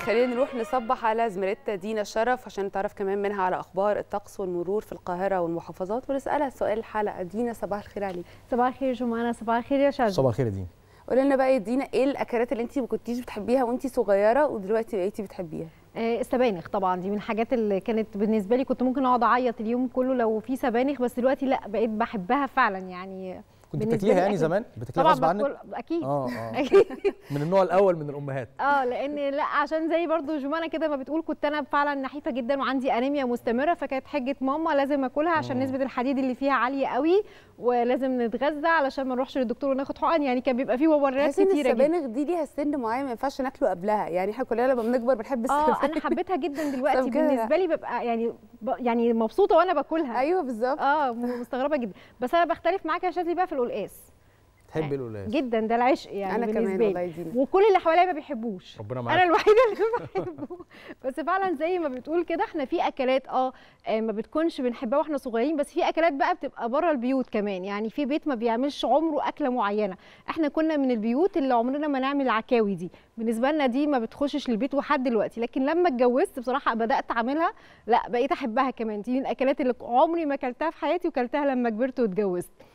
خلينا نروح نصبح على زميلتنا دينا شرف عشان نتعرف كمان منها على اخبار الطقس والمرور في القاهره والمحافظات ونسالها سؤال الحلقه دينا صباح الخير عليك صباح الخير جمانه صباح الخير يا شادي صباح الخير يا دينا قولي لنا بقى يا دينا ايه الاكلات اللي انت ما كنتيش بتحبيها وانت صغيره ودلوقتي بقيتي بتحبيها آه، السبانخ طبعا دي من الحاجات اللي كانت بالنسبه لي كنت ممكن اقعد اعيط اليوم كله لو في سبانخ بس دلوقتي لا بقيت بحبها فعلا يعني كنت بتاكليها يعني زمان بتاكليها غصب عنك اكيد اه اكيد آه. من النوع الاول من الامهات اه لان لا عشان زي برضو جمانه كده ما بتقول كنت انا فعلا نحيفه جدا وعندي انيميا مستمره فكانت حجه ماما لازم اكلها عشان نسبه الحديد اللي فيها عاليه قوي ولازم نتغذى علشان ما نروحش للدكتور وناخد حقن يعني كان بيبقى فيه مبررات كتيره جدا السبانخ دي ليها سن معين ما ينفعش ناكله قبلها يعني احنا كلنا لما بنكبر بنحب السبانخ اه انا حبيتها جدا دلوقتي بالنسبه لي ببقى يعني يعني مبسوطه وانا باكلها ايوه بالظبط اه مستغربه جدا بس انا بختلف معاك يا شادي بقى في القلقاس تحب الولاد جدا ده العشق يعني انا كمان والله وكل اللي حواليا ما بيحبوش ربنا معاك انا الوحيده اللي بحبه بس فعلا زي ما بتقول كده احنا في اكلات آه،, اه ما بتكونش بنحبها واحنا صغيرين بس في اكلات بقى بتبقى بره البيوت كمان يعني في بيت ما بيعملش عمره اكله معينه احنا كنا من البيوت اللي عمرنا ما نعمل العكاوي دي بالنسبه لنا دي ما بتخشش البيت لحد دلوقتي لكن لما اتجوزت بصراحه بدات اعملها لا بقيت احبها كمان دي من الاكلات اللي عمري ما اكلتها في حياتي وكلتها لما كبرت واتجوزت